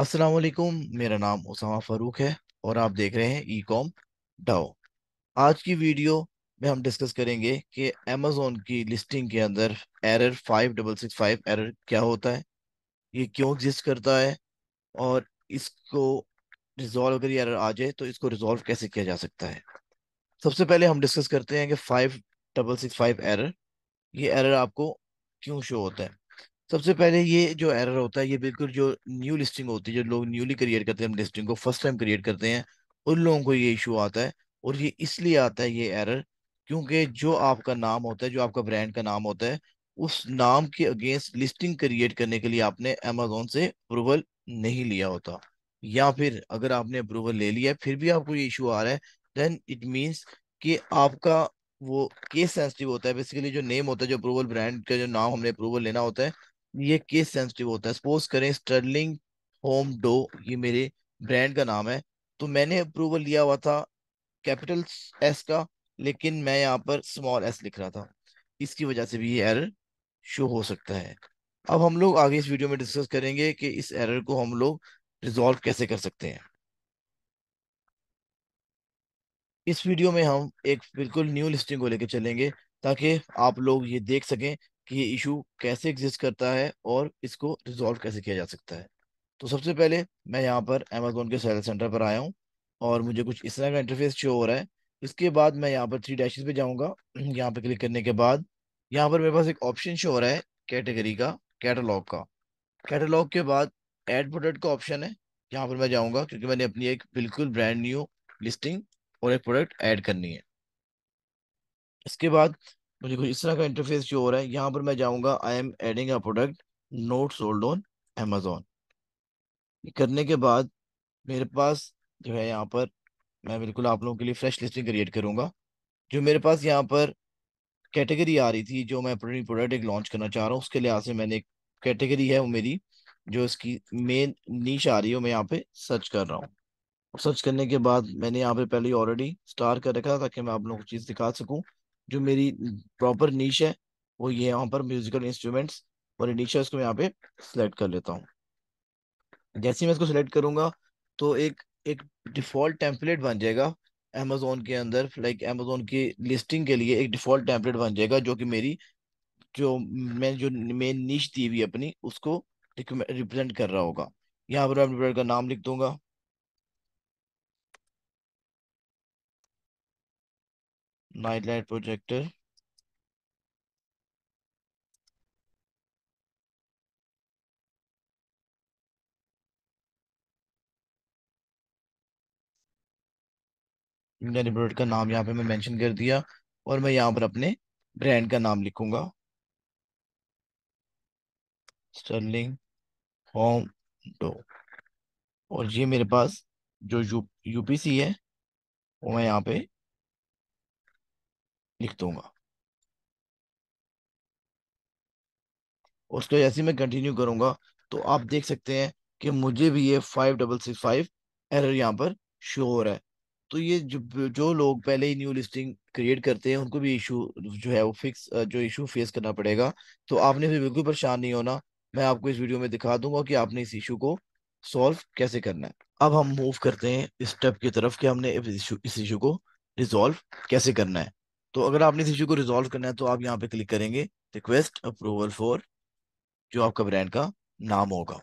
अस्सलाम वालेकुम मेरा नाम उसामा फ़ारूक है और आप देख रहे हैं ई कॉम डाओ आज की वीडियो में हम डिस्कस करेंगे कि अमेज़ोन की लिस्टिंग के अंदर error five double six five error क्या होता है ये क्यों एग्जिस्ट करता है और इसको रिजॉल्व अगर ये एरर आ जाए तो इसको रिजॉल्व कैसे किया जा सकता है सबसे पहले हम डिस्कस करते हैं कि five double six five error ये एरर आपको क्यों शो होता है सबसे पहले ये जो एरर होता है ये बिल्कुल जो न्यू लिस्टिंग होती है जो लोग न्यूली क्रिएट करते हैं लिस्टिंग को फर्स्ट टाइम क्रिएट करते हैं उन लोगों को ये इशू आता है और ये इसलिए आता है ये एरर क्योंकि जो आपका नाम होता है जो आपका ब्रांड का नाम होता है उस नाम के अगेंस्ट लिस्टिंग क्रिएट करने के लिए आपने अमेजोन से अप्रूवल नहीं लिया होता या फिर अगर आपने अप्रूवल ले लिया फिर भी आपको ये इशू आ रहा है देन इट मीन्स कि आपका वो केस सेंसिटिव होता है बेसिकली जो नेम होता है जो अप्रूवल ब्रांड का जो नाम हमने अप्रूवल लेना होता है ये केस सेंसिटिव होता है सपोज करें स्टर्लिंग होम डो ये मेरे ब्रांड का नाम है तो मैंने अप्रूवल लिया हुआ था कैपिटल एस का लेकिन मैं यहाँ पर स्मॉल एस लिख रहा था इसकी वजह से भी ये एरर शो हो सकता है अब हम लोग आगे इस वीडियो में डिस्कस करेंगे कि इस एरर को हम लोग रिजॉल्व कैसे कर सकते हैं इस वीडियो में हम एक बिल्कुल न्यू लिस्टिंग को लेकर चलेंगे ताकि आप लोग ये देख सकें कि ये इशू कैसे एग्जिस्ट करता है और इसको रिजॉल्व कैसे किया जा सकता है तो सबसे पहले मैं यहाँ पर अमेजोन के सेल सेंटर पर आया हूँ और मुझे कुछ इस तरह का इंटरफेस शो हो रहा है इसके बाद मैं यहाँ पर थ्री डैशेज पे जाऊँगा यहाँ पर क्लिक करने के बाद यहाँ पर मेरे पास एक ऑप्शन शो हो रहा है कैटेगरी का कैटलॉग का कैटलॉग के बाद एड प्रोडक्ट का ऑप्शन है यहाँ पर मैं जाऊँगा क्योंकि मैंने अपनी एक बिल्कुल ब्रांड न्यू लिस्टिंग और एक प्रोडक्ट ऐड करनी है इसके बाद मुझे कुछ इस तरह का इंटरफेस जो हो रहा है यहाँ पर मैं जाऊँगा I am adding a product not sold on Amazon करने के बाद मेरे पास जो है यहाँ पर मैं बिल्कुल आप लोगों के लिए फ्रेश लिस्टिंग क्रिएट करूँगा जो मेरे पास यहाँ पर कैटेगरी आ रही थी जो मैं अपनी प्रोडक्ट एक लॉन्च करना चाह रहा हूँ उसके लिहाज से मैंने एक कैटेगरी है वो मेरी जो इसकी मेन नीच आ रही है मैं यहाँ पे सर्च कर रहा हूँ सर्च करने के बाद मैंने यहाँ पे पहले ऑलरेडी स्टार कर रखा ताकि मैं आप लोगों को चीज़ दिखा सकूँ जो मेरी प्रॉपर नीच है वो ये वहां पर म्यूजिकल इंस्ट्रूमेंट्स और नीच है उसको मैं यहाँ पे सिलेक्ट कर लेता हूँ जैसे ही मैं इसको सिलेक्ट करूंगा तो एक एक डिफॉल्ट टेम्पलेट बन जाएगा अमेजोन के अंदर लाइक अमेजोन की लिस्टिंग के लिए एक डिफॉल्ट टेम्पलेट बन जाएगा जो कि मेरी जो मैं जो मेन नीच दी हुई अपनी उसको रिप्रेजेंट कर रहा होगा यहाँ पर मैं का नाम लिख दूंगा night light projector. मैंने प्रोडक्ट का नाम यहाँ पे मैं मेंशन कर दिया और मैं यहाँ पर अपने ब्रांड का नाम लिखूंगा स्टर्लिंग होम डो और ये मेरे पास जो यू यूपीसी है वो मैं यहाँ पे लिख दूंगा उसको जैसे मैं कंटिन्यू करूंगा तो आप देख सकते हैं कि मुझे भी ये five double six five error यहाँ पर शो हो रहा है तो ये जो जो लोग पहले ही न्यू लिस्टिंग क्रिएट करते हैं उनको भी इशू जो है वो फिक्स जो इशू फेस करना पड़ेगा तो आपने भी बिल्कुल परेशान नहीं होना मैं आपको इस वीडियो में दिखा दूंगा कि आपने इस इशू को सॉल्व कैसे करना है अब हम मूव करते हैं स्टेप की तरफ कि हमने इस इशू को रिजॉल्व कैसे करना है तो अगर आपने इस इश्यू को रिजोल्व करना है तो आप यहाँ पे क्लिक करेंगे रिक्वेस्ट अप्रूवल फॉर जो आपका ब्रांड का नाम होगा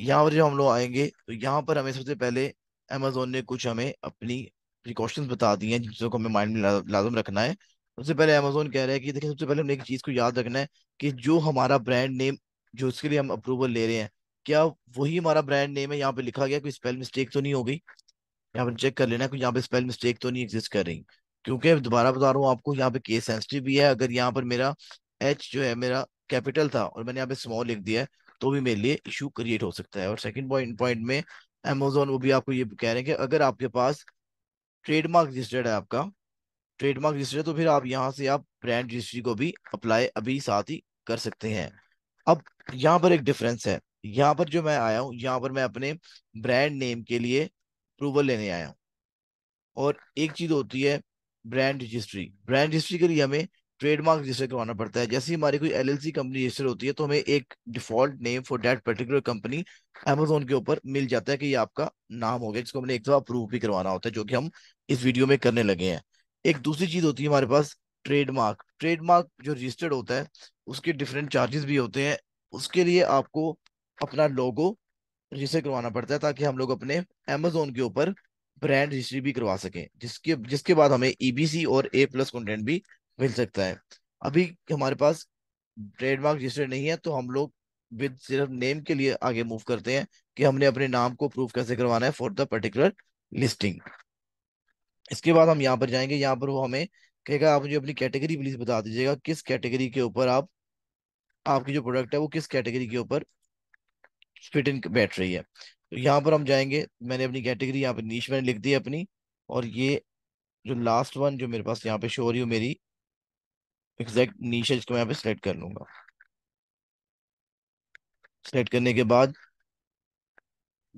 यहाँ पर जब हम लोग आएंगे तो यहाँ पर हमें सबसे पहले अमेजोन ने कुछ हमें अपनी प्रिकॉशंस बता दी हैं जिसको हमें माइंड में लाजम रखना है सबसे पहले अमेजोन कह रहा है कि देखिए सबसे पहले हमें एक चीज़ को याद रखना है कि जो हमारा ब्रांड नेम जो उसके लिए हम अप्रूवल ले रहे हैं क्या वही हमारा ब्रांड नेम है यहाँ पे लिखा गया कोई स्पेल मिस्टेक तो नहीं हो गई यहाँ पर चेक कर लेना है कि यहाँ पे स्पेल मिस्टेक तो नहीं एग्जिस्ट कर रही क्योंकि दोबारा बता रहा हूँ आपको यहाँ पे केस सेंसिटिव भी है अगर यहाँ पर मेरा एच जो है मेरा कैपिटल था और मैंने यहाँ पे स्मॉल लिख दिया है तो भी मेरे लिए इशू क्रिएट हो सकता है और सेकंड पॉइंट पॉइंट में अमेजोन वो भी आपको ये कह रहे हैं कि अगर आपके पास ट्रेडमार्क रजिस्टर्ड है आपका ट्रेडमार्क रजिस्टर्ड तो फिर आप यहाँ से आप ब्रांड रजिस्ट्री को भी अप्लाई अभी साथ ही कर सकते हैं अब यहाँ पर एक डिफरेंस है यहाँ पर जो मैं आया हूँ यहाँ पर मैं अपने ब्रांड नेम के लिए अप्रूवल लेने आया हूँ और एक चीज होती है ब्रांड रजिस्ट्री ब्रांड रजिस्ट्री के लिए हमें ट्रेडमार्क रजिस्टर करवाना पड़ता है जैसे हमारी कोई एलएलसी कंपनी रजिस्टर होती है तो हमें एक default name for that particular company Amazon के ऊपर मिल जाता है कि ये आपका नाम हो गया जिसको हमने एक दफा प्रूफ भी करवाना होता है जो कि हम इस वीडियो में करने लगे हैं एक दूसरी चीज होती है हमारे पास ट्रेडमार्क ट्रेडमार्क जो रजिस्टर्ड होता है उसके डिफरेंट चार्जेस भी होते हैं उसके लिए आपको अपना लोगो रजिस्टर करवाना पड़ता है ताकि हम लोग अपने अमेजोन के ऊपर ब्रांड रजिस्ट्री भी करवा सकें जिसके जिसके बाद हमें ईबीसी e और ए प्लस कंटेंट भी मिल सकता है अभी हमारे पास ट्रेडमार्क रजिस्टर नहीं है तो हम लोग विद सिर्फ नेम के लिए आगे मूव करते हैं कि हमने अपने नाम को प्रूफ कैसे करवाना है फॉर द पर्टिकुलर लिस्टिंग इसके बाद हम यहाँ पर जाएंगे यहाँ पर वो हमें कहेगा आप मुझे अपनी कैटेगरी प्लीज बता दीजिएगा किस कैटेगरी के ऊपर आप आपकी जो प्रोडक्ट है वो किस कैटेगरी के ऊपर फिट इन बैठ रही है तो यहाँ पर हम जाएंगे मैंने अपनी कैटेगरी यहाँ पे नीच मैंने लिख दी अपनी और ये जो लास्ट वन जो मेरे पास यहाँ पे शो हो रही हो मेरी एग्जैक्ट नीच है जिसको मैं यहाँ पे सिलेक्ट कर लूंगा सिलेक्ट करने के बाद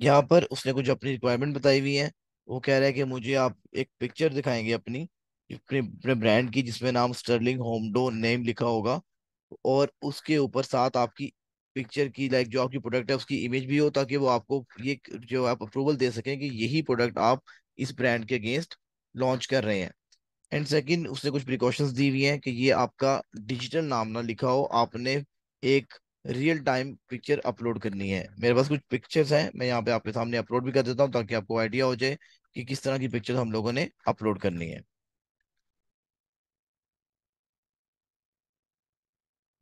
यहाँ पर उसने कुछ अपनी रिक्वायरमेंट बताई हुई है वो कह रहा है कि मुझे आप एक पिक्चर दिखाएंगे अपनी अपने ब्रांड की जिसमें नाम स्टर्लिंग होमडो नेम लिखा होगा और उसके ऊपर साथ आपकी पिक्चर की लाइक जो आपकी प्रोडक्ट है उसकी इमेज भी हो ताकि वो आपको ये जो आप अप्रूवल दे सकें कि यही प्रोडक्ट आप इस ब्रांड के अगेंस्ट लॉन्च कर रहे हैं एंड सेकंड उसने कुछ प्रिकॉशंस दी हुई हैं कि ये आपका डिजिटल नाम ना लिखा हो आपने एक रियल टाइम पिक्चर अपलोड करनी है मेरे पास कुछ पिक्चर्स हैं मैं यहाँ पे आपके सामने अपलोड भी कर देता हूँ ताकि आपको आइडिया हो जाए कि किस तरह की पिक्चर हम लोगों ने अपलोड करनी है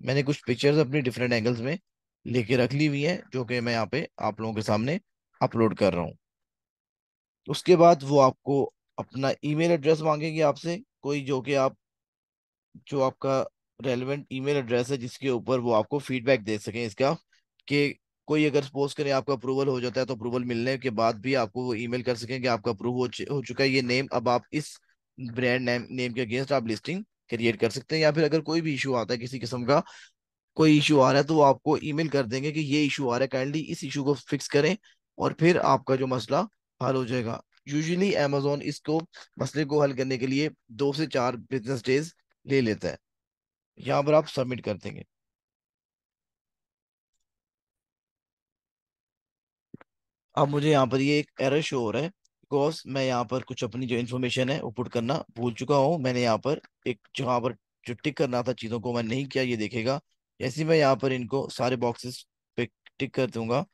मैंने कुछ पिक्चर्स अपनी डिफरेंट एंगल्स में लेके रख ली हुई है जो कि मैं यहाँ पे आप लोगों के सामने अपलोड कर रहा हूँ उसके बाद वो आपको अपना ईमेल एड्रेस मांगेगी आपसे कोई जो कि आप जो आपका रेलिवेंट ईमेल एड्रेस है जिसके ऊपर वो आपको फीडबैक दे सकें इसका कि कोई अगर सपोज करें आपका अप्रूवल हो जाता है तो अप्रूवल मिलने के बाद भी आपको वो ईमेल कर सकें कि आपका अप्रूव हो, हो चुका है ये नेम अब आप इस ब्रांड नेम नेम के अगेंस्ट आप लिस्टिंग क्रिएट कर सकते हैं या फिर अगर कोई भी इशू आता है किसी किस्म का कोई इशू आ रहा है तो वो आपको ईमेल कर देंगे कि ये इशू आ रहा है काइंडली इस इशू को फिक्स करें और फिर आपका जो मसला हल हो जाएगा यूजुअली अमेजोन इसको मसले को हल करने के लिए दो से चार बिजनेस डेज ले लेता है यहाँ पर आप सबमिट कर देंगे अब मुझे यहाँ पर ये एक एरर शो हो रहा है बिकॉज मैं यहाँ पर कुछ अपनी जो इन्फॉर्मेशन है वो पुट करना भूल चुका हूँ मैंने यहाँ पर एक जहाँ पर जो टिक करना था चीज़ों को मैं नहीं किया ये देखेगा जैसे मैं यहाँ पर इनको सारे बॉक्सेस पे टिक कर दूंगा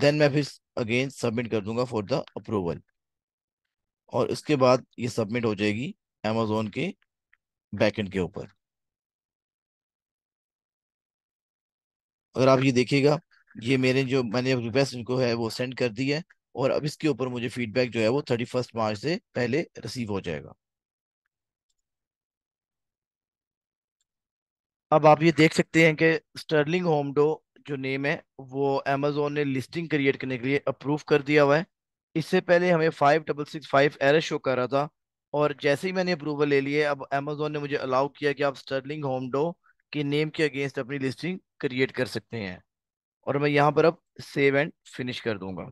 देन मैं फिर अगेन सबमिट कर दूंगा फॉर द अप्रूवल और उसके बाद ये सबमिट हो जाएगी अमेजोन के बैकेंड के ऊपर अगर आप ये देखिएगा ये मेरे जो मैंने रिक्वेस्ट इनको है वो सेंड कर दी है और अब इसके ऊपर मुझे फीडबैक जो है वो थर्टी फर्स्ट मार्च से पहले रिसीव हो जाएगा अब आप ये देख सकते हैं कि स्टर्लिंग होमडो जो नेम है वो अमेजोन ने लिस्टिंग क्रिएट करने के लिए अप्रूव कर दिया हुआ है इससे पहले हमें five double six five error show कर रहा था और जैसे ही मैंने अप्रूवल ले लिए अब अमेजोन ने मुझे अलाउ किया कि आप स्टर्लिंग होमडो के नेम के अगेंस्ट अपनी लिस्टिंग क्रिएट कर सकते हैं और मैं यहाँ पर अब सेव एंड फिनिश कर दूंगा